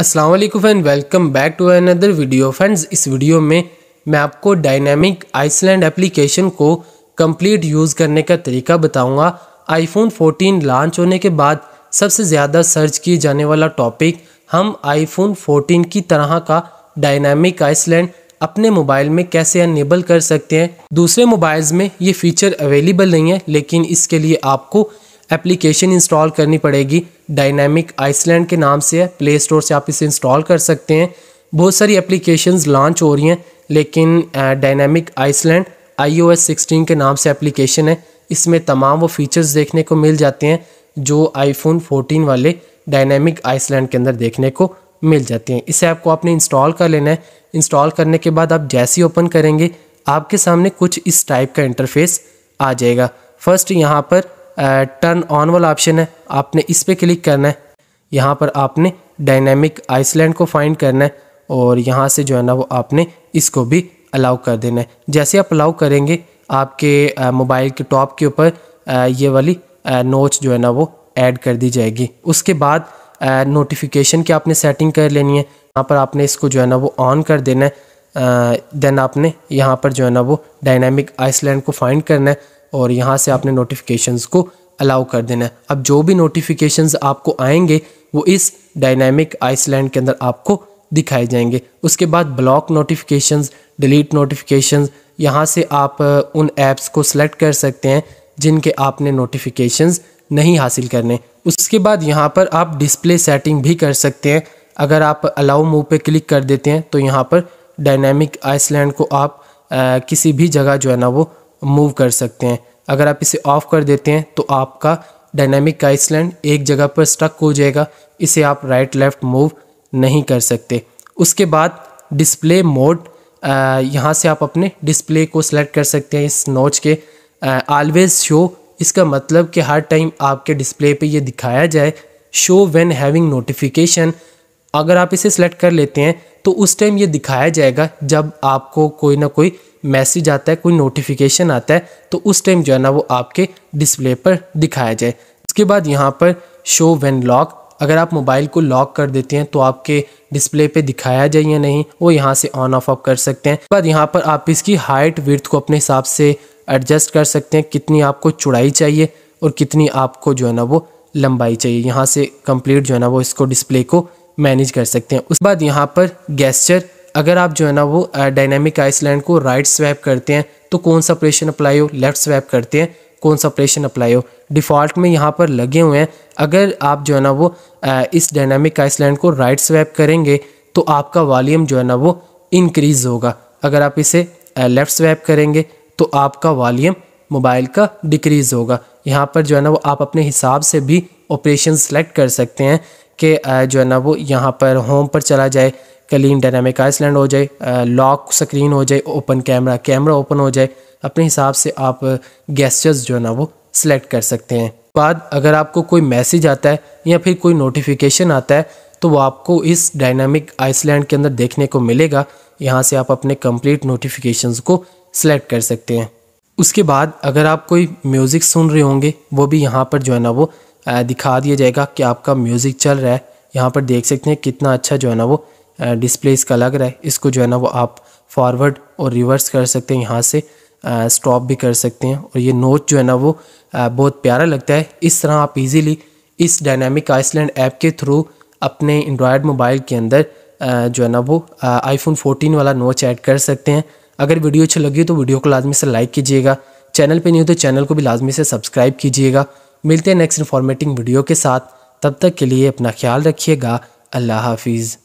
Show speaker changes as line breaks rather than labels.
अस्सलाम वालेकुम welcome back to another video friends इस वीडियो में मैं आपको डायनामिक आइसलैंड एप्लीकेशन को कंप्लीट यूज़ करने का तरीका बताऊंगा आईफोन 14 लॉन्च होने के बाद सबसे ज़्यादा सर्च किए जाने वाला टॉपिक हम आईफोन 14 की तरह का डायनामिक आइसलैंड अपने मोबाइल में कैसे अनेबल कर सकते हैं दूसरे मोबाइल्स में ये फ़ीचर अवेलेबल नहीं है लेकिन इसके लिए आपको एप्लीकेशन इंस्टॉल करनी पड़ेगी डायनामिक आइसलैंड के नाम से है प्ले स्टोर से आप इसे इंस्टॉल कर सकते हैं बहुत सारी एप्लीकेशंस लॉन्च हो रही हैं लेकिन डायनामिक आइसलैंड आई ओ के नाम से एप्लीकेशन है इसमें तमाम वो फीचर्स देखने को मिल जाते हैं जो आईफोन 14 वाले डायनेमिक आइसलैंड के अंदर देखने को मिल जाती हैं इसे आपको आपने इंस्टॉल कर लेना है इंस्टॉल करने के बाद आप जैसे ही ओपन करेंगे आपके सामने कुछ इस टाइप का इंटरफेस आ जाएगा फर्स्ट यहाँ पर टर्न ऑन वाला ऑप्शन है आपने इस पर क्लिक करना है यहाँ पर आपने डायनेमिक आइसलैंड को फाइंड करना है और यहाँ से जो है ना वो आपने इसको भी अलाउ कर देना है जैसे आप अलाउ करेंगे आपके मोबाइल के टॉप के ऊपर ये वाली नोच जो है ना वो ऐड कर दी जाएगी उसके बाद नोटिफिकेशन की आपने सेटिंग कर लेनी है यहाँ पर आपने इसको जो है ना वो ऑन कर देना है देन आपने यहाँ पर जो है ना वो डायनामिक आइसलैंड को फाइंड करना है और यहाँ से आपने नोटिफिकेशंस को अलाउ कर देना है अब जो भी नोटिफिकेशंस आपको आएंगे वो इस डायनामिक आइसलैंड के अंदर आपको दिखाए जाएंगे उसके बाद ब्लॉक नोटिफिकेशंस डिलीट नोटिफिकेशंस यहाँ से आप उन ऐप्स को सिलेक्ट कर सकते हैं जिनके आपने नोटिफिकेशंस नहीं हासिल करने उसके बाद यहाँ पर आप डिस्प्ले सेटिंग भी कर सकते हैं अगर आप अलाउ मूव पे क्लिक कर देते हैं तो यहाँ पर डायनामिक आइसलैंड को आप आ, किसी भी जगह जो है ना वो मूव कर सकते हैं अगर आप इसे ऑफ कर देते हैं तो आपका डायनामिक आइसलैंड एक जगह पर स्टक हो जाएगा इसे आप राइट लेफ़्ट मूव नहीं कर सकते उसके बाद डिस्प्ले मोड यहाँ से आप अपने डिस्प्ले को सिलेक्ट कर सकते हैं इस नोच के आलवेज़ शो इसका मतलब कि हर टाइम आपके डिस्प्ले पे ये दिखाया जाए शो व्हेन हैविंग नोटिफिकेशन अगर आप इसे सेलेक्ट कर लेते हैं तो उस टाइम ये दिखाया जाएगा जब आपको कोई ना कोई मैसेज आता है कोई नोटिफिकेशन आता है तो उस टाइम जो है ना वो आपके डिस्प्ले पर दिखाया जाए इसके बाद यहाँ पर शो वेन लॉक अगर आप मोबाइल को लॉक कर देते हैं तो आपके डिस्प्ले पे दिखाया जाए या नहीं वो यहाँ से ऑन ऑफ ऑफ कर सकते हैं बाद यहाँ पर आप इसकी हाइट विर्थ को अपने हिसाब से एडजस्ट कर सकते हैं कितनी आपको चौड़ाई चाहिए और कितनी आपको जो है ना वो लंबाई चाहिए यहाँ से कंप्लीट जो है ना वो इसको डिस्प्ले को मैनेज कर सकते हैं उसके बाद यहाँ पर गैस्चर अगर आप जो है ना वो डायनेमिक आइसलैंड को राइट स्वैप करते हैं तो कौन सा ऑपरेशन अप्लाई हो लेफ्ट स्वैप करते हैं कौन सा ऑपरेशन अप्लाई हो डिफ़ॉल्ट में यहाँ पर लगे हुए हैं अगर आप जो है ना वो इस डायनामिक आइसलैंड को राइट स्वैप करेंगे तो आपका वॉल्यूम जो है ना वो इंक्रीज़ होगा अगर आप इसे लेफ़्ट स्वैप करेंगे तो आपका वॉल्यूम मोबाइल का डिक्रीज़ होगा यहाँ पर जो है ना वो आप अपने हिसाब से भी ऑपरेशन सेलेक्ट कर सकते हैं कि जो है ना वो यहाँ पर होम पर चला जाए क्लीन डायनामिक आइसलैंड हो जाए लॉक स्क्रीन हो जाए ओपन कैमरा कैमरा ओपन हो जाए अपने हिसाब से आप गेस्टर्स जो है ना वो सिलेक्ट कर सकते हैं बाद अगर आपको कोई मैसेज आता है या फिर कोई नोटिफिकेशन आता है तो वो आपको इस डायनामिक आइसलैंड के अंदर देखने को मिलेगा यहाँ से आप अपने कंप्लीट नोटिफिकेशंस को सिलेक्ट कर सकते हैं उसके बाद अगर आप कोई म्यूज़िक सुन रहे होंगे वो भी यहाँ पर जो है ना वो दिखा दिया जाएगा कि आपका म्यूज़िक चल रहा है यहाँ पर देख सकते हैं कितना अच्छा जो है ना वो डिस्प्ले इसका लग रहा है इसको जो है ना वो आप फॉरवर्ड और रिवर्स कर सकते हैं यहाँ से स्टॉप भी कर सकते हैं और ये नोट जो है ना वो बहुत प्यारा लगता है इस तरह आप इजीली इस डायनामिक आइसलैंड ऐप के थ्रू अपने एंड्रॉयड मोबाइल के अंदर जो है ना वो आईफोन 14 वाला नोच ऐड कर सकते हैं अगर वीडियो अच्छी लगी तो वीडियो को लाजमी से लाइक कीजिएगा चैनल पर नहीं हो तो चैनल को भी लाजमी से सब्सक्राइब कीजिएगा मिलते हैं नेक्स्ट इन्फॉर्मेटिंग वीडियो के साथ तब तक के लिए अपना ख्याल रखिएगा अल्लाह हाफिज़